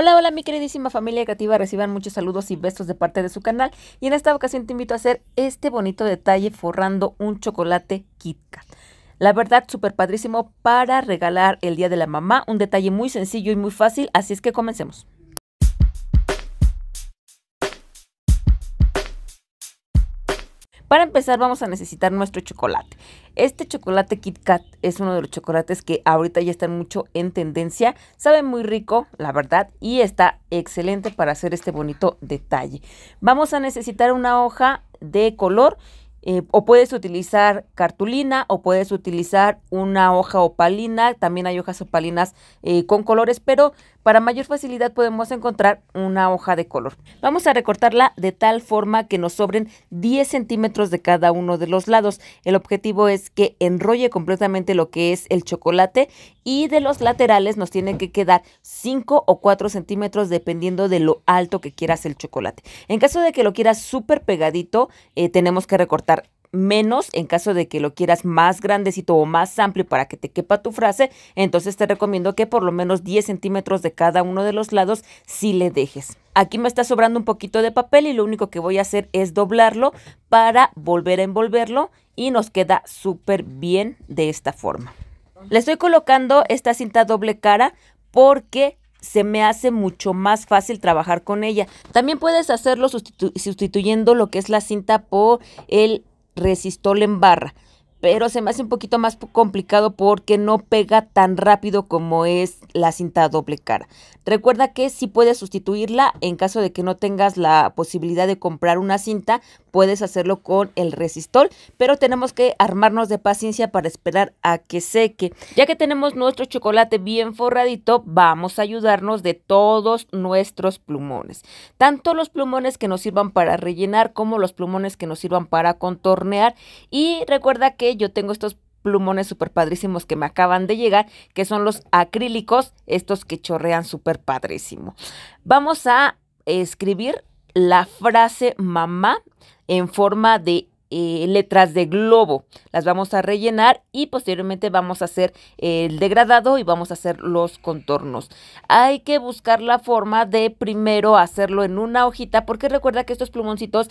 Hola, hola mi queridísima familia creativa, reciban muchos saludos y besos de parte de su canal y en esta ocasión te invito a hacer este bonito detalle forrando un chocolate KitKat La verdad, súper padrísimo para regalar el Día de la Mamá, un detalle muy sencillo y muy fácil, así es que comencemos. Para empezar vamos a necesitar nuestro chocolate. Este chocolate Kit Kat es uno de los chocolates que ahorita ya están mucho en tendencia. Sabe muy rico, la verdad, y está excelente para hacer este bonito detalle. Vamos a necesitar una hoja de color eh, o puedes utilizar cartulina o puedes utilizar una hoja opalina. También hay hojas opalinas eh, con colores, pero para mayor facilidad podemos encontrar una hoja de color. Vamos a recortarla de tal forma que nos sobren 10 centímetros de cada uno de los lados. El objetivo es que enrolle completamente lo que es el chocolate y de los laterales nos tienen que quedar 5 o 4 centímetros dependiendo de lo alto que quieras el chocolate. En caso de que lo quieras súper pegadito, eh, tenemos que recortar menos en caso de que lo quieras más grandecito o más amplio para que te quepa tu frase, entonces te recomiendo que por lo menos 10 centímetros de cada uno de los lados si le dejes. Aquí me está sobrando un poquito de papel y lo único que voy a hacer es doblarlo para volver a envolverlo y nos queda súper bien de esta forma. Le estoy colocando esta cinta doble cara porque se me hace mucho más fácil trabajar con ella. También puedes hacerlo sustituyendo lo que es la cinta por el resistol en barra. Pero se me hace un poquito más complicado porque no pega tan rápido como es la cinta doble cara. Recuerda que sí puedes sustituirla en caso de que no tengas la posibilidad de comprar una cinta, puedes hacerlo con el resistol, pero tenemos que armarnos de paciencia para esperar a que seque. Ya que tenemos nuestro chocolate bien forradito, vamos a ayudarnos de todos nuestros plumones. Tanto los plumones que nos sirvan para rellenar como los plumones que nos sirvan para contornear. Y recuerda que yo tengo estos plumones super padrísimos que me acaban de llegar, que son los acrílicos, estos que chorrean super padrísimo. Vamos a escribir la frase mamá en forma de eh, letras de globo. Las vamos a rellenar y posteriormente vamos a hacer el degradado y vamos a hacer los contornos. Hay que buscar la forma de primero hacerlo en una hojita porque recuerda que estos plumoncitos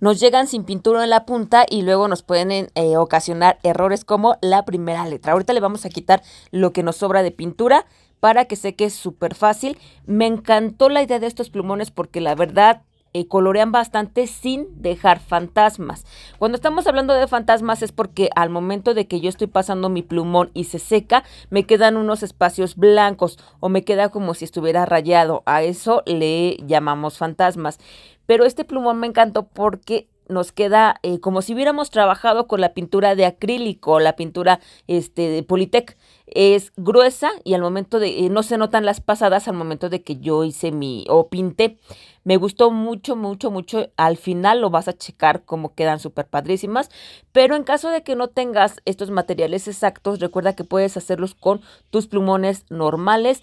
nos llegan sin pintura en la punta y luego nos pueden eh, ocasionar errores como la primera letra. Ahorita le vamos a quitar lo que nos sobra de pintura para que seque súper fácil. Me encantó la idea de estos plumones porque la verdad eh, colorean bastante sin dejar fantasmas. Cuando estamos hablando de fantasmas es porque al momento de que yo estoy pasando mi plumón y se seca, me quedan unos espacios blancos o me queda como si estuviera rayado. A eso le llamamos fantasmas. Pero este plumón me encantó porque nos queda eh, como si hubiéramos trabajado con la pintura de acrílico, la pintura este, de Politec. Es gruesa y al momento de, eh, no se notan las pasadas al momento de que yo hice mi, o pinté. Me gustó mucho, mucho, mucho. Al final lo vas a checar como quedan súper padrísimas. Pero en caso de que no tengas estos materiales exactos, recuerda que puedes hacerlos con tus plumones normales.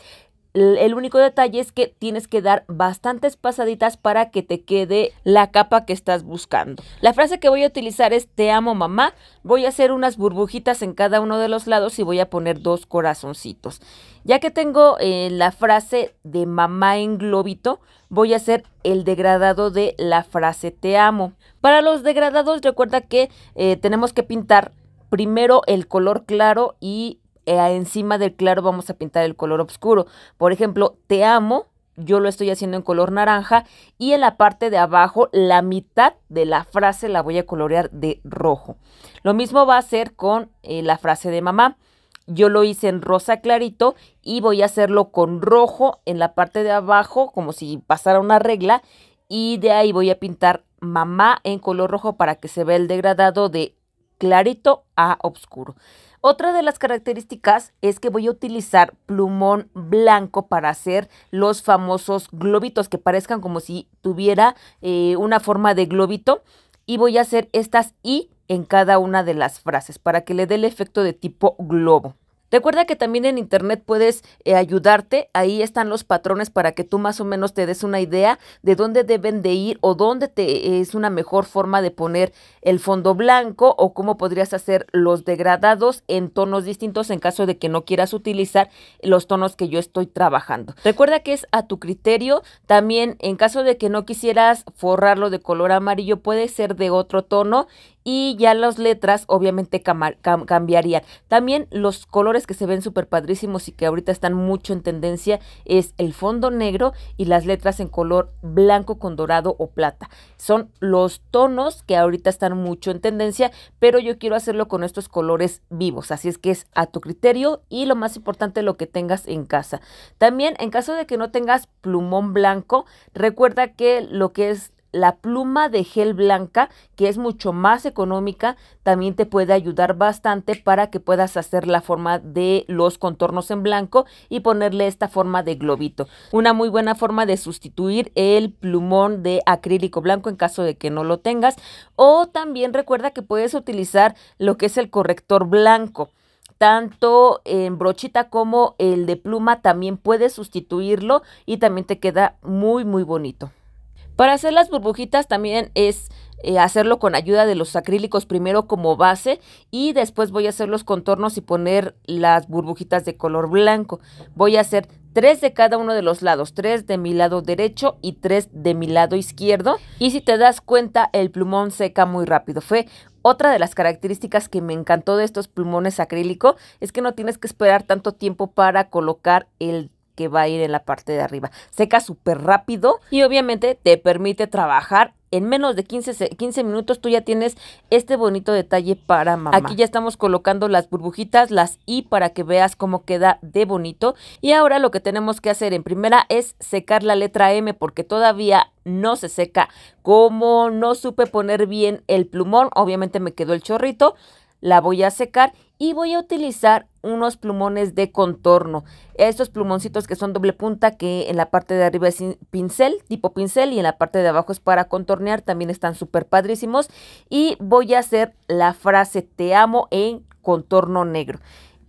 El único detalle es que tienes que dar bastantes pasaditas para que te quede la capa que estás buscando. La frase que voy a utilizar es te amo mamá. Voy a hacer unas burbujitas en cada uno de los lados y voy a poner dos corazoncitos. Ya que tengo eh, la frase de mamá en globito, voy a hacer el degradado de la frase te amo. Para los degradados recuerda que eh, tenemos que pintar primero el color claro y eh, encima del claro vamos a pintar el color oscuro. Por ejemplo, te amo, yo lo estoy haciendo en color naranja y en la parte de abajo la mitad de la frase la voy a colorear de rojo. Lo mismo va a hacer con eh, la frase de mamá. Yo lo hice en rosa clarito y voy a hacerlo con rojo en la parte de abajo como si pasara una regla y de ahí voy a pintar mamá en color rojo para que se vea el degradado de clarito a oscuro. Otra de las características es que voy a utilizar plumón blanco para hacer los famosos globitos que parezcan como si tuviera eh, una forma de globito y voy a hacer estas I en cada una de las frases para que le dé el efecto de tipo globo. Recuerda que también en internet puedes eh, ayudarte, ahí están los patrones para que tú más o menos te des una idea de dónde deben de ir o dónde te eh, es una mejor forma de poner el fondo blanco o cómo podrías hacer los degradados en tonos distintos en caso de que no quieras utilizar los tonos que yo estoy trabajando. Recuerda que es a tu criterio, también en caso de que no quisieras forrarlo de color amarillo puede ser de otro tono y ya las letras obviamente cambiarían. También los colores que se ven súper padrísimos y que ahorita están mucho en tendencia es el fondo negro y las letras en color blanco con dorado o plata. Son los tonos que ahorita están mucho en tendencia, pero yo quiero hacerlo con estos colores vivos, así es que es a tu criterio y lo más importante lo que tengas en casa. También en caso de que no tengas plumón blanco, recuerda que lo que es la pluma de gel blanca, que es mucho más económica, también te puede ayudar bastante para que puedas hacer la forma de los contornos en blanco y ponerle esta forma de globito. Una muy buena forma de sustituir el plumón de acrílico blanco en caso de que no lo tengas. O también recuerda que puedes utilizar lo que es el corrector blanco tanto en brochita como el de pluma también puedes sustituirlo y también te queda muy muy bonito. Para hacer las burbujitas también es eh, hacerlo con ayuda de los acrílicos primero como base y después voy a hacer los contornos y poner las burbujitas de color blanco. Voy a hacer tres de cada uno de los lados, tres de mi lado derecho y tres de mi lado izquierdo. Y si te das cuenta, el plumón seca muy rápido. Fue otra de las características que me encantó de estos plumones acrílico, es que no tienes que esperar tanto tiempo para colocar el que va a ir en la parte de arriba. Seca súper rápido y obviamente te permite trabajar. En menos de 15, minutos tú ya tienes este bonito detalle para mamá. Aquí ya estamos colocando las burbujitas, las I, para que veas cómo queda de bonito. Y ahora lo que tenemos que hacer en primera es secar la letra M porque todavía no se seca. Como no supe poner bien el plumón, obviamente me quedó el chorrito la voy a secar y voy a utilizar unos plumones de contorno. Estos plumoncitos que son doble punta, que en la parte de arriba es pincel, tipo pincel, y en la parte de abajo es para contornear, también están súper padrísimos. Y voy a hacer la frase te amo en contorno negro.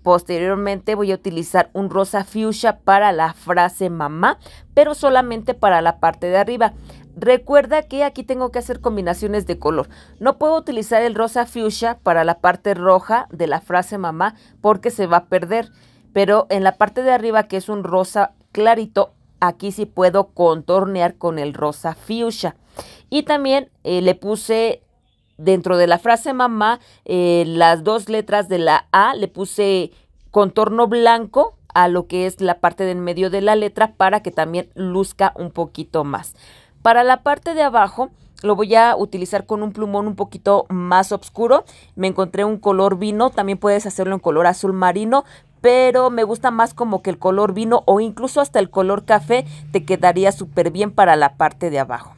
Posteriormente voy a utilizar un rosa fuchsia para la frase mamá, pero solamente para la parte de arriba. Recuerda que aquí tengo que hacer combinaciones de color. No puedo utilizar el rosa fuchsia para la parte roja de la frase mamá porque se va a perder. Pero en la parte de arriba que es un rosa clarito, aquí sí puedo contornear con el rosa fuchsia. Y también eh, le puse dentro de la frase mamá, eh, las dos letras de la A le puse contorno blanco a lo que es la parte en medio de la letra para que también luzca un poquito más. Para la parte de abajo lo voy a utilizar con un plumón un poquito más oscuro. Me encontré un color vino, también puedes hacerlo en color azul marino, pero me gusta más como que el color vino o incluso hasta el color café te quedaría súper bien para la parte de abajo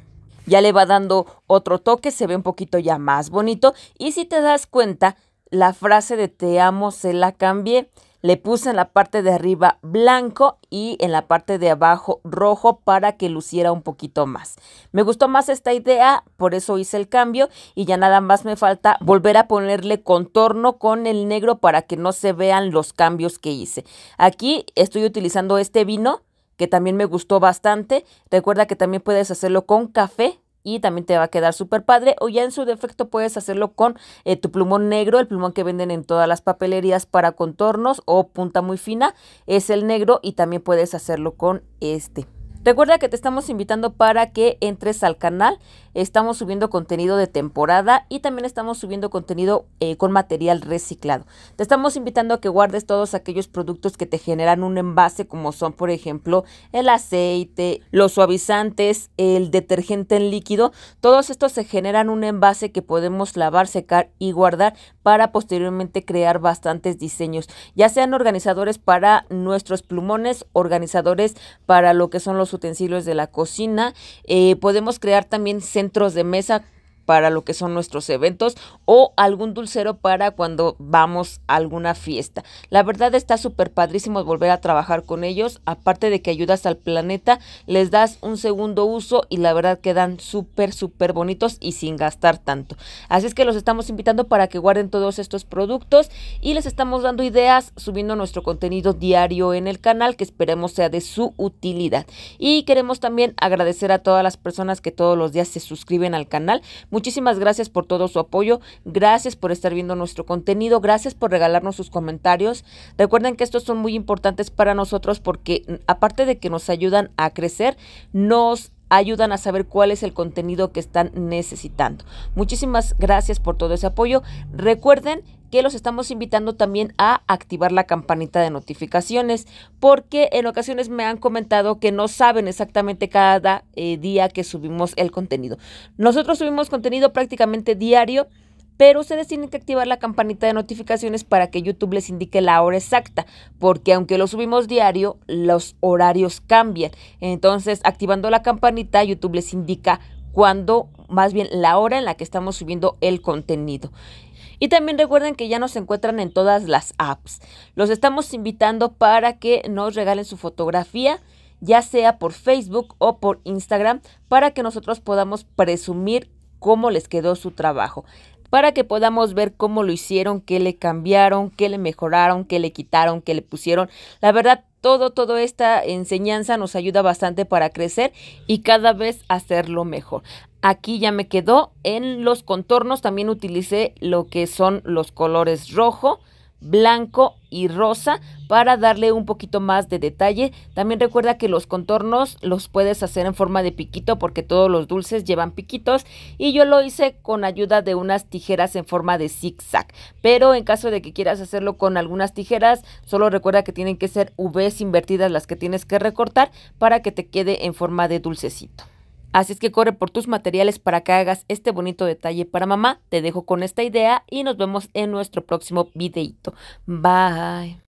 ya le va dando otro toque, se ve un poquito ya más bonito. Y si te das cuenta, la frase de te amo se la cambié. Le puse en la parte de arriba blanco y en la parte de abajo rojo para que luciera un poquito más. Me gustó más esta idea, por eso hice el cambio y ya nada más me falta volver a ponerle contorno con el negro para que no se vean los cambios que hice. Aquí estoy utilizando este vino que también me gustó bastante. Recuerda que también puedes hacerlo con café, y también te va a quedar súper padre o ya en su defecto puedes hacerlo con eh, tu plumón negro, el plumón que venden en todas las papelerías para contornos o punta muy fina, es el negro y también puedes hacerlo con este. Recuerda que te estamos invitando para que entres al canal, estamos subiendo contenido de temporada y también estamos subiendo contenido eh, con material reciclado. Te estamos invitando a que guardes todos aquellos productos que te generan un envase, como son, por ejemplo, el aceite, los suavizantes, el detergente en líquido. Todos estos se generan un envase que podemos lavar, secar y guardar para posteriormente crear bastantes diseños, ya sean organizadores para nuestros plumones, organizadores para lo que son los utensilios de la cocina. Eh, podemos crear también centros centros de mesa para lo que son nuestros eventos o algún dulcero para cuando vamos a alguna fiesta. La verdad está súper padrísimo volver a trabajar con ellos, aparte de que ayudas al planeta, les das un segundo uso y la verdad quedan súper, súper bonitos y sin gastar tanto. Así es que los estamos invitando para que guarden todos estos productos y les estamos dando ideas subiendo nuestro contenido diario en el canal que esperemos sea de su utilidad. Y queremos también agradecer a todas las personas que todos los días se suscriben al canal. Muchísimas gracias por todo su apoyo, gracias por estar viendo nuestro contenido, gracias por regalarnos sus comentarios. Recuerden que estos son muy importantes para nosotros porque mm, aparte de que nos ayudan a crecer, nos ayudan a saber cuál es el contenido que están necesitando. Muchísimas gracias por todo ese apoyo. Recuerden que los estamos invitando también a activar la campanita de notificaciones, porque en ocasiones me han comentado que no saben exactamente cada eh, día que subimos el contenido. Nosotros subimos contenido prácticamente diario pero ustedes tienen que activar la campanita de notificaciones para que YouTube les indique la hora exacta, porque aunque lo subimos diario, los horarios cambian. Entonces, activando la campanita, YouTube les indica cuándo, más bien la hora en la que estamos subiendo el contenido. Y también recuerden que ya nos encuentran en todas las apps. Los estamos invitando para que nos regalen su fotografía, ya sea por Facebook o por Instagram, para que nosotros podamos presumir cómo les quedó su trabajo para que podamos ver cómo lo hicieron, qué le cambiaron, qué le mejoraron, qué le quitaron, qué le pusieron. La verdad, todo, toda esta enseñanza nos ayuda bastante para crecer y cada vez hacerlo mejor. Aquí ya me quedó. En los contornos también utilicé lo que son los colores rojo, blanco y rosa para darle un poquito más de detalle. También recuerda que los contornos los puedes hacer en forma de piquito porque todos los dulces llevan piquitos y yo lo hice con ayuda de unas tijeras en forma de zigzag. Pero en caso de que quieras hacerlo con algunas tijeras, solo recuerda que tienen que ser Vs invertidas las que tienes que recortar para que te quede en forma de dulcecito. Así es que corre por tus materiales para que hagas este bonito detalle para mamá. Te dejo con esta idea y nos vemos en nuestro próximo videito. Bye.